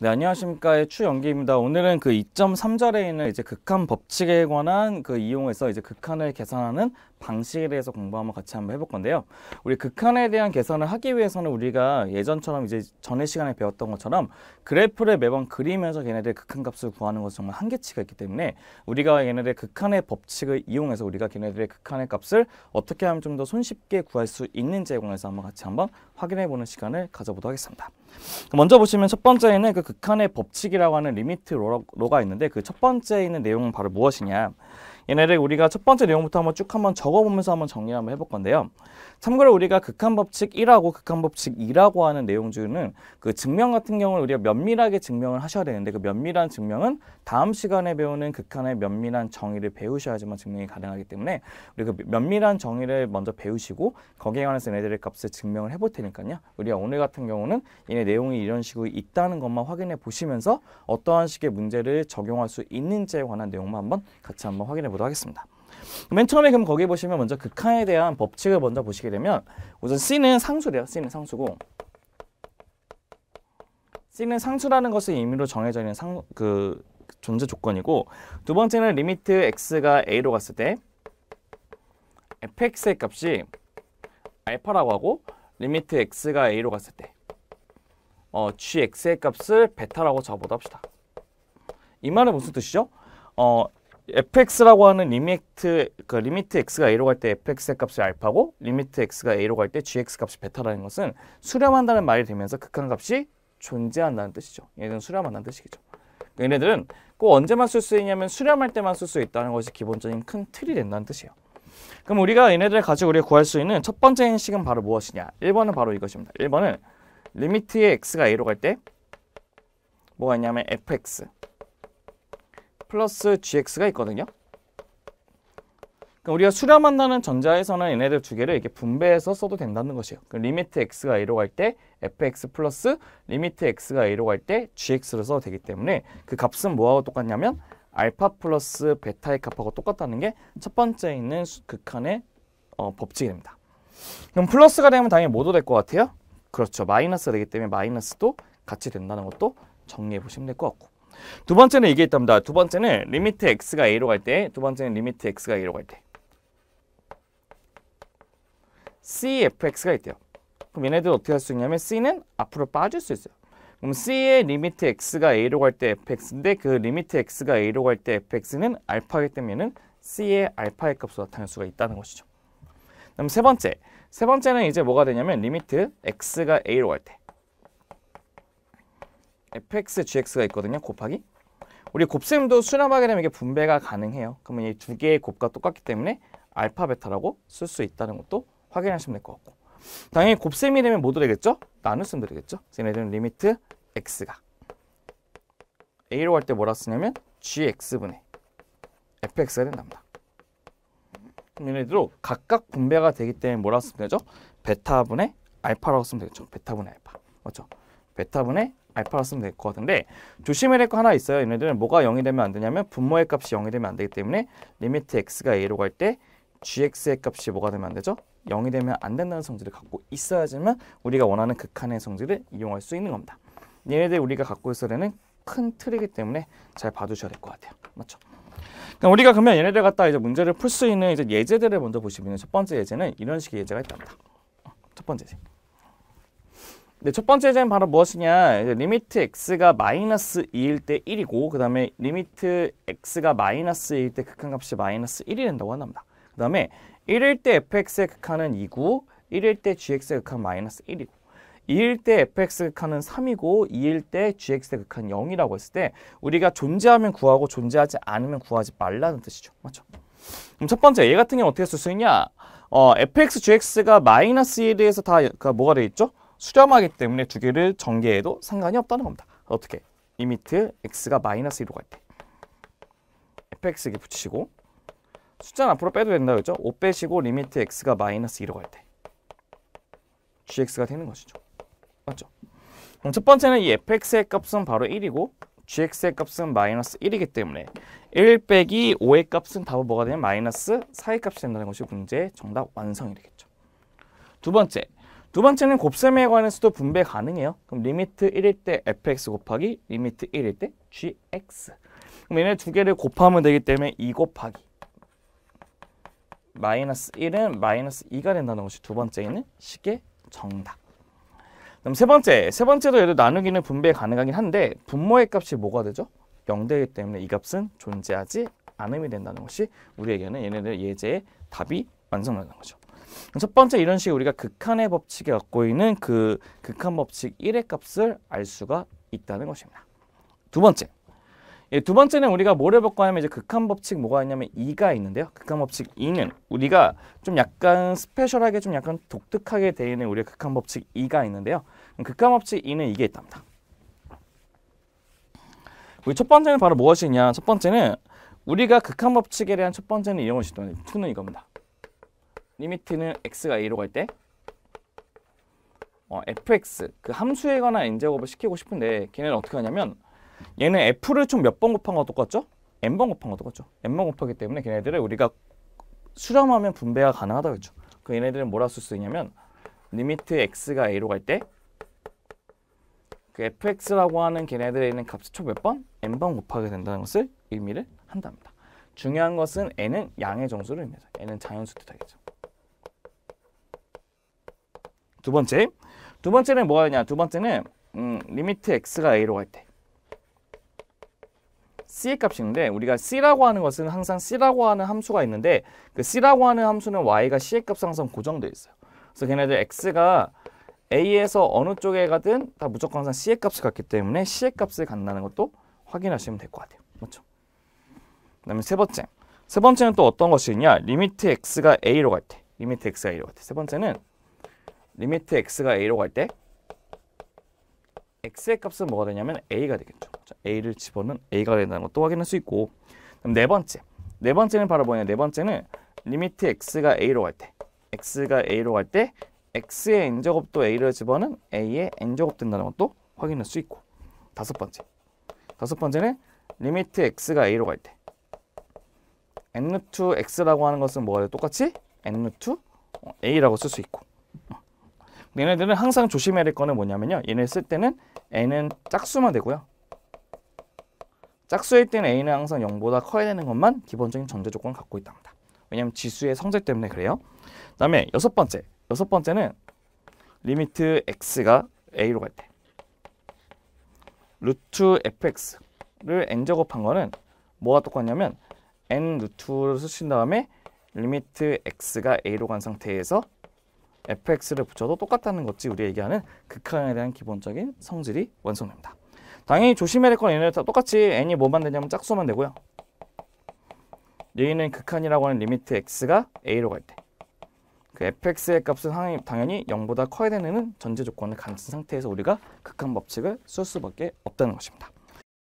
네, 안녕하십니까 추연기입니다. 오늘은 그 2.3절에 있는 이제 극한 법칙에 관한 그 이용해서 이제 극한을 계산하는 방식에 대해서 공부 한번 같이 한번 해볼 건데요. 우리 극한에 대한 계산을 하기 위해서는 우리가 예전처럼 이제 전에 시간에 배웠던 것처럼 그래프를 매번 그리면서 걔네들 극한 값을 구하는 것은 정말 한계치가 있기 때문에 우리가 얘네들 극한의 법칙을 이용해서 우리가 걔네들의 극한의 값을 어떻게 하면 좀 더 손쉽게 구할 수 있는지에 관해서 한번 같이 한번 확인해 보는 시간을 가져보도록 하겠습니다. 먼저 보시면 첫 번째에는 그 극한의 법칙이라고 하는 리미트 로가 있는데 그 첫 번째 있는 내용은 바로 무엇이냐 얘네를 우리가 첫 번째 내용부터 한번 쭉 한번 적어보면서 한번 정리 한번 해볼 건데요. 참고로 우리가 극한 법칙 1하고 극한 법칙 2라고 하는 내용 중에는그 증명 같은 경우는 우리가 면밀하게 증명을 하셔야 되는데 그 면밀한 증명은 다음 시간에 배우는 극한의 면밀한 정의를 배우셔야지만 증명이 가능하기 때문에 우리 그 면밀한 정의를 먼저 배우시고 거기에 관해서 얘네들의 값을 증명을 해볼 테니까요. 우리가 오늘 같은 경우는 얘네 내용이 이런 식으로 있다는 것만 확인해 보시면서 어떠한 식의 문제를 적용할 수 있는지에 관한 내용만 한번 같이 한번 확인해 보도록 하겠습니다. 맨 처음에 그럼 거기 보시면 먼저 극한에 그 대한 법칙을 먼저 보시게 되면 우선 C는 상수래요. C는 상수고 C는 상수라는 것을 임의로 정해져 있는 상, 그 존재 조건이고 두 번째는 리미트 x가 a로 갔을 때 fx의 값이 알파라고 하고 리미트 x가 a로 갔을 때 어, gx의 값을 베타라고 적어보다 합시다. 이 말은 무슨 뜻이죠? 어, fx라고 하는 리미트 그 리미트 x가 a로 갈 때 fx의 값이 알파고 리미트 x가 a로 갈 때 gx 값이 베타라는 것은 수렴한다는 말이 되면서 극한 값이 존재한다는 뜻이죠. 얘는 수렴한다는 뜻이겠죠. 그러니까 얘네들은 꼭 언제만 쓸 수 있냐면 수렴할 때만 쓸 수 있다는 것이 기본적인 큰 틀이 된다는 뜻이에요. 그럼 우리가 얘네들을 가지고 우리가 구할 수 있는 첫 번째 인식은 바로 무엇이냐? 1번은 바로 이것입니다. 1번은 리미트의 x가 a로 갈 때 뭐가 있냐면 fx 플러스 gx가 있거든요. 그러니까 우리가 수렴한다는 전자에서는 얘네들 두 개를 이렇게 분배해서 써도 된다는 것이에요. 그 리미트 x가 a로 갈 때 fx 플러스 리미트 x가 a로 갈 때 gx를 써도 되기 때문에 그 값은 뭐하고 똑같냐면 알파 플러스 베타의 값하고 똑같다는 게 첫 번째 있는 극한의 그 어, 법칙이 니다 그럼 플러스가 되면 당연히 뭐도 될것 같아요? 그렇죠. 마이너스가 되기 때문에 마이너스도 같이 된다는 것도 정리해 보시면 될 것 같고 두 번째는 이게 있답니다. 두 번째는 리미트 x가 a로 갈 때, 두 번째는 리미트 x가 a로 갈 때. cfx가 있대요. 그럼 얘네들 어떻게 할 수 있냐면 c는 앞으로 빠질 수 있어요. 그럼 c의 리미트 x가 a로 갈 때 fx인데 그 리미트 x가 a로 갈 때 fx는 알파이기 때문에 c의 알파의 값으로 나타낼 수가 있다는 것이죠. 그럼 세 번째, 세 번째는 이제 뭐가 되냐면 리미트 x가 a로 갈 때. fx, gx가 있거든요. 곱하기. 우리 곱셈도 수렴하게 되면 이게 분배가 가능해요. 그러면 이 두 개의 곱과 똑같기 때문에 알파, 베타라고 쓸 수 있다는 것도 확인하시면 될 것 같고 당연히 곱셈이 되면 뭐도 되겠죠? 나눗셈도 되겠죠? 그래서 얘는 리미트 x가 a로 할 때 뭐라 쓰냐면 gx분의 fx가 된답니다. 얘네들로 각각 분배가 되기 때문에 뭐라 쓰면 되죠? 베타분의 알파라고 쓰면 되겠죠. 베타분의 알파. 맞죠? 베타분의 알파로 쓰면 될 것 같은데 조심해야 될 거 하나 있어요. 얘네들은 뭐가 0이 되면 안 되냐면 분모의 값이 0이 되면 안 되기 때문에 리미트 x가 a로 갈 때 gx의 값이 뭐가 되면 안 되죠? 0이 되면 안 된다는 성질을 갖고 있어야지만 우리가 원하는 극한의 성질을 이용할 수 있는 겁니다. 얘네들 우리가 갖고 있어야 되는 큰 틀이기 때문에 잘 봐두셔야 될 것 같아요. 맞죠? 그러 그러니까 우리가 그러면 얘네들 갖다 이제 문제를 풀 수 있는 이제 예제들을 먼저 보시면 첫 번째 예제는 이런 식의 예제가 있답니다. 첫 번째 예제. 네, 첫 번째 제제는 바로 무엇이냐 리미트 x가 마이너스 2일 때 1이고 그 다음에 리미트 x가 마이너스 2일 때 극한값이 마이너스 1이 된다고 한답니다 그 다음에 1일 때 fx의 극한은 2고 1일 때 gx의 극한 마이너스 1이고 2일 때 fx의 극한은 3이고 2일 때 gx의 극한 0이라고 했을 때 우리가 존재하면 구하고 존재하지 않으면 구하지 말라는 뜻이죠 맞죠? 그럼 첫 번째 얘 같은 경우 어떻게 쓸 수 있냐 어, fx, gx가 마이너스 1에서 다 그러니까 뭐가 되어 있죠? 수렴하기 때문에 두 개를 전개해도 상관이 없다는 겁니다. 어떻게? 이 밑에 x가 마이너스 1로 갈 때. fx 이게 붙이시고 숫자는 앞으로 빼도 된다 그랬죠? 5 빼시고 리미트 x가 마이너스 1로 갈 때. gx가 되는 것이죠. 맞죠? 그럼 첫 번째는 이 fx의 값은 바로 1이고 gx의 값은 마이너스 1이기 때문에 1 빼기 5의 값은 답은 뭐가 되면 마이너스 4의 값이 된다는 것이 문제의 정답 완성이 되겠죠. 두 번째, 두 번째는 곱셈에 관해서도 분배 가능해요. 그럼 리미트 1일 때 fx 곱하기 리미트 1일 때 gx. 그럼 얘네 두 개를 곱하면 되기 때문에 2 곱하기 마이너스 1은 마이너스 2가 된다는 것이 두 번째는 식의 정답. 그럼 세 번째, 세 번째도 얘도 나누기는 분배 가능하긴 한데 분모의 값이 뭐가 되죠? 0되기 때문에 이 값은 존재하지 않음이 된다는 것이 우리에게는 얘네들 예제의 답이 완성된다는 거죠. 첫 번째 이런 식으로 우리가 극한의 법칙에 갖고 있는 그 극한 법칙 1의 값을 알 수가 있다는 것입니다. 두 번째. 예, 두 번째는 우리가 뭐를 바꿔하면 이제 극한 법칙 뭐가 있냐면 2가 있는데요. 극한 법칙 2는 우리가 좀 약간 스페셜하게 좀 약간 독특하게 되어 있는 우리의 극한 법칙 2가 있는데요. 극한 법칙 2는 이게 있답니다. 우리 첫 번째는 바로 무엇이냐? 첫 번째는 우리가 극한 법칙에 대한 첫 번째는 이런 것이 있다. 2는 이겁니다. 리미트는 x가 a로 갈 때 어, fx 그 함수에 관한 n제곱을 시키고 싶은데 걔네는 어떻게 하냐면 얘는 f를 총몇번 곱한 거 똑같죠? n번 곱한 거 똑같죠? n번 곱하기 때문에 걔네들을 우리가 수렴하면 분배가 가능하다고 했죠. 그 얘네들은 뭐라 쓸 수 있냐면 리미트 x가 a로 갈 때 그 fx라고 하는 걔네들에 있는 값이 총몇 번? n번 곱하게 된다는 것을 의미를 한답니다. 중요한 것은 n은 양의 정수를 의미해서 n은 자연수 뜻하겠죠. 두 번째. 두 번째는 뭐가 되냐? 두 번째는 음, 리미트 x가 a로 갈 때. c의 값인데 우리가 c라고 하는 것은 항상 c라고 하는 함수가 있는데 그 c라고 하는 함수는 y가 c의 값 항상 고정돼 있어요. 그래서 걔네들 x가 a에서 어느 쪽에 가든 다 무조건 항상 c의 값을 갖기 때문에 c의 값을 간다는 것도 확인하시면 될 것 같아요. 맞죠? 그 다음에 세 번째. 세 번째는 또 어떤 것이 있냐? 리미트 x가 a로 갈 때. 리미트 x가 a로 갈 때. 세 번째는 리미트 x가 a로 갈 때 x의 값은 뭐가 되냐면 a가 되겠죠. 자, a를 집어넣은 a가 된다는 것도 확인할 수 있고 그럼 네 번째 네 번째는 바로 뭐냐 네 번째는 리미트 x가 a로 갈 때 x가 a로 갈 때 x의 n제곱도 a를 집어넣은 a의 n제곱 된다는 것도 확인할 수 있고 다섯 번째 다섯 번째는 리미트 x가 a로 갈 때 n 루트 x라고 하는 것은 뭐가 돼 똑같이 n 루트 a라고 쓸 수 있고 얘네들은 항상 조심해야 될 거는 뭐냐면요. 얘네 쓸 때는 n은 짝수만 되고요. 짝수일 때는 a는 항상 0보다 커야 되는 것만 기본적인 전제 조건을 갖고 있답니다. 왜냐하면 지수의 성질 때문에 그래요. 그 다음에 여섯 번째. 여섯 번째는 리미트 x가 a로 갈 때. 루트 fx를 n제곱한 거는 뭐가 똑같냐면 n 루트를 쓰신 다음에 리미트 x가 a로 간 상태에서 fx를 붙여도 똑같다는 거지 우리 얘기하는 극항에 대한 기본적인 성질이 완성됩니다. 당연히 조심해야 될건 얘네들 다 똑같이 n이 뭐만 되냐면 짝수만 되고요. 여는 극한이라고 하는 리미트 x가 a로 갈 때 그 fx의 값은 당연히 0보다 커야 되는 전제 조건을 갖춘 상태에서 우리가 극한 법칙을 쓸 수밖에 없다는 것입니다.